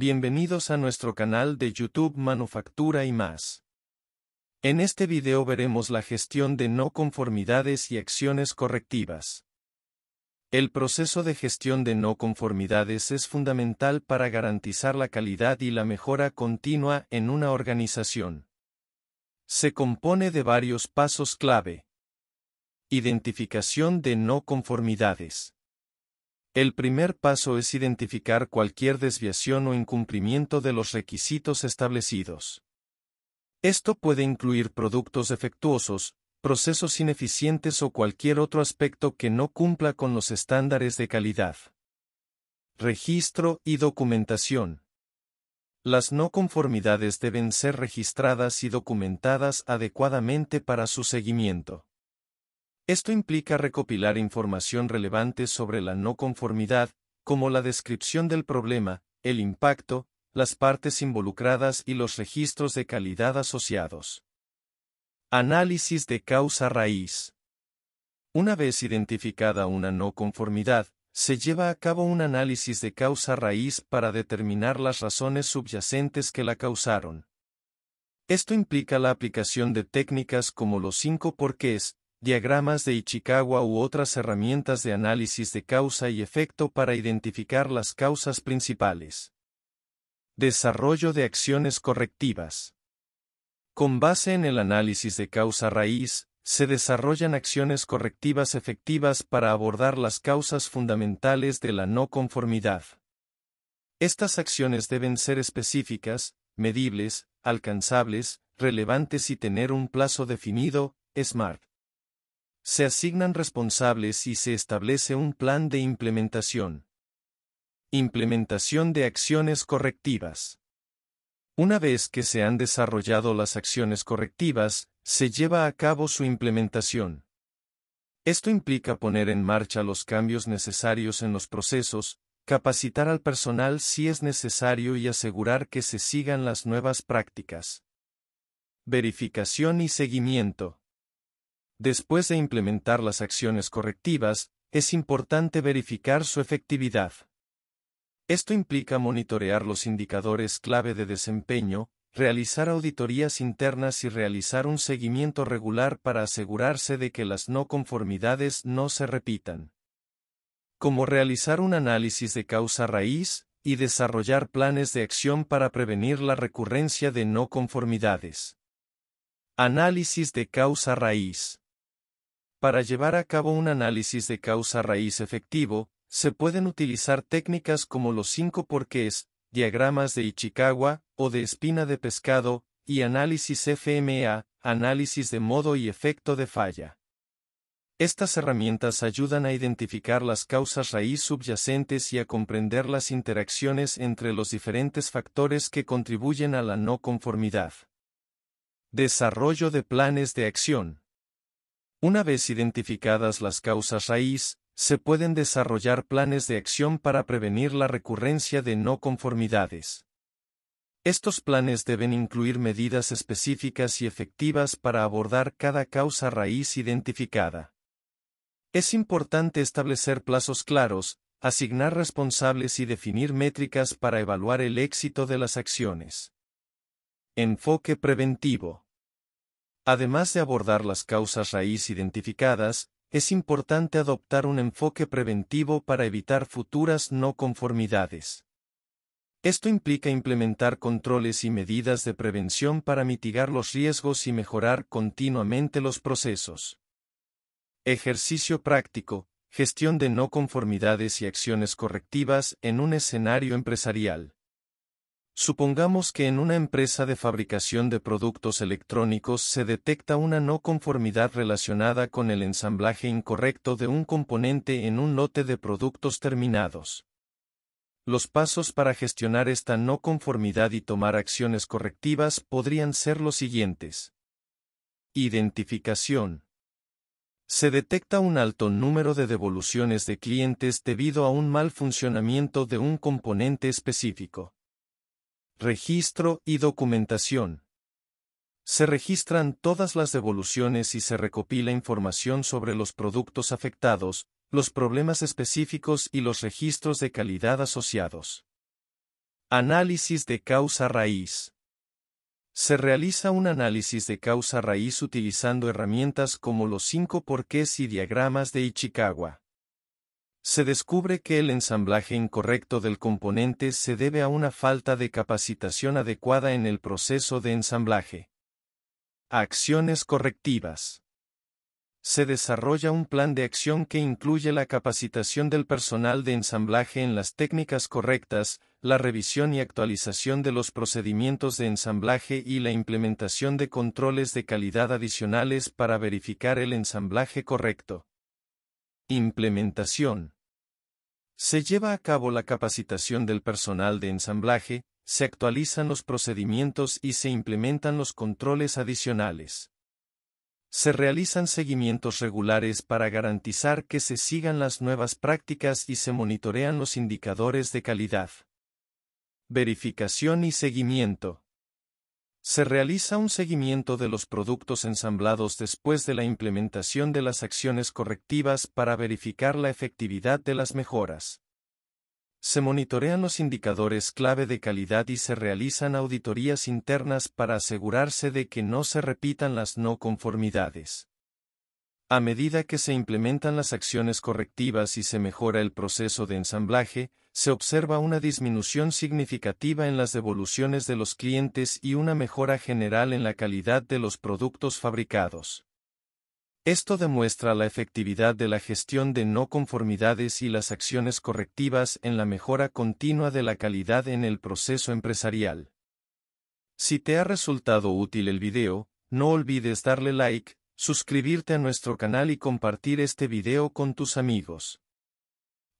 Bienvenidos a nuestro canal de YouTube Manufactura y más. En este video veremos la gestión de no conformidades y acciones correctivas. El proceso de gestión de no conformidades es fundamental para garantizar la calidad y la mejora continua en una organización. Se compone de varios pasos clave. Identificación de no conformidades. El primer paso es identificar cualquier desviación o incumplimiento de los requisitos establecidos. Esto puede incluir productos defectuosos, procesos ineficientes o cualquier otro aspecto que no cumpla con los estándares de calidad. Registro y documentación. Las no conformidades deben ser registradas y documentadas adecuadamente para su seguimiento. Esto implica recopilar información relevante sobre la no conformidad, como la descripción del problema, el impacto, las partes involucradas y los registros de calidad asociados. Análisis de causa raíz. Una vez identificada una no conformidad, se lleva a cabo un análisis de causa raíz para determinar las razones subyacentes que la causaron. Esto implica la aplicación de técnicas como los cinco porqués, diagramas de Ichikawa u otras herramientas de análisis de causa y efecto para identificar las causas principales. Desarrollo de acciones correctivas. Con base en el análisis de causa raíz, se desarrollan acciones correctivas efectivas para abordar las causas fundamentales de la no conformidad. Estas acciones deben ser específicas, medibles, alcanzables, relevantes y tener un plazo definido, SMART. Se asignan responsables y se establece un plan de implementación. Implementación de acciones correctivas. Una vez que se han desarrollado las acciones correctivas, se lleva a cabo su implementación. Esto implica poner en marcha los cambios necesarios en los procesos, capacitar al personal si es necesario y asegurar que se sigan las nuevas prácticas. Verificación y seguimiento. Después de implementar las acciones correctivas, es importante verificar su efectividad. Esto implica monitorear los indicadores clave de desempeño, realizar auditorías internas y realizar un seguimiento regular para asegurarse de que las no conformidades no se repitan. Como realizar un análisis de causa raíz y desarrollar planes de acción para prevenir la recurrencia de no conformidades. Análisis de causa raíz. Para llevar a cabo un análisis de causa-raíz efectivo, se pueden utilizar técnicas como los cinco porqués, diagramas de Ichikawa o de espina de pescado, y análisis FMA, análisis de modo y efecto de falla. Estas herramientas ayudan a identificar las causas raíz subyacentes y a comprender las interacciones entre los diferentes factores que contribuyen a la no conformidad. Desarrollo de planes de acción. Una vez identificadas las causas raíz, se pueden desarrollar planes de acción para prevenir la recurrencia de no conformidades. Estos planes deben incluir medidas específicas y efectivas para abordar cada causa raíz identificada. Es importante establecer plazos claros, asignar responsables y definir métricas para evaluar el éxito de las acciones. Enfoque preventivo. Además de abordar las causas raíz identificadas, es importante adoptar un enfoque preventivo para evitar futuras no conformidades. Esto implica implementar controles y medidas de prevención para mitigar los riesgos y mejorar continuamente los procesos. Ejercicio práctico, gestión de no conformidades y acciones correctivas en un escenario empresarial. Supongamos que en una empresa de fabricación de productos electrónicos se detecta una no conformidad relacionada con el ensamblaje incorrecto de un componente en un lote de productos terminados. Los pasos para gestionar esta no conformidad y tomar acciones correctivas podrían ser los siguientes. Identificación. Se detecta un alto número de devoluciones de clientes debido a un mal funcionamiento de un componente específico registro y documentación. Se registran todas las devoluciones y se recopila información sobre los productos afectados, los problemas específicos y los registros de calidad asociados. Análisis de causa raíz. Se realiza un análisis de causa raíz utilizando herramientas como los cinco porqués y diagramas de Ichikawa se descubre que el ensamblaje incorrecto del componente se debe a una falta de capacitación adecuada en el proceso de ensamblaje. Acciones correctivas. Se desarrolla un plan de acción que incluye la capacitación del personal de ensamblaje en las técnicas correctas, la revisión y actualización de los procedimientos de ensamblaje y la implementación de controles de calidad adicionales para verificar el ensamblaje correcto. Implementación. Se lleva a cabo la capacitación del personal de ensamblaje, se actualizan los procedimientos y se implementan los controles adicionales. Se realizan seguimientos regulares para garantizar que se sigan las nuevas prácticas y se monitorean los indicadores de calidad. Verificación y seguimiento. Se realiza un seguimiento de los productos ensamblados después de la implementación de las acciones correctivas para verificar la efectividad de las mejoras. Se monitorean los indicadores clave de calidad y se realizan auditorías internas para asegurarse de que no se repitan las no conformidades. A medida que se implementan las acciones correctivas y se mejora el proceso de ensamblaje, se observa una disminución significativa en las devoluciones de los clientes y una mejora general en la calidad de los productos fabricados. Esto demuestra la efectividad de la gestión de no conformidades y las acciones correctivas en la mejora continua de la calidad en el proceso empresarial. Si te ha resultado útil el video, no olvides darle like, suscribirte a nuestro canal y compartir este video con tus amigos.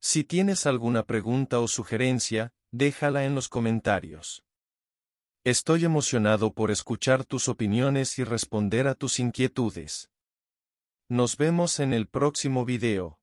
Si tienes alguna pregunta o sugerencia, déjala en los comentarios. Estoy emocionado por escuchar tus opiniones y responder a tus inquietudes. Nos vemos en el próximo video.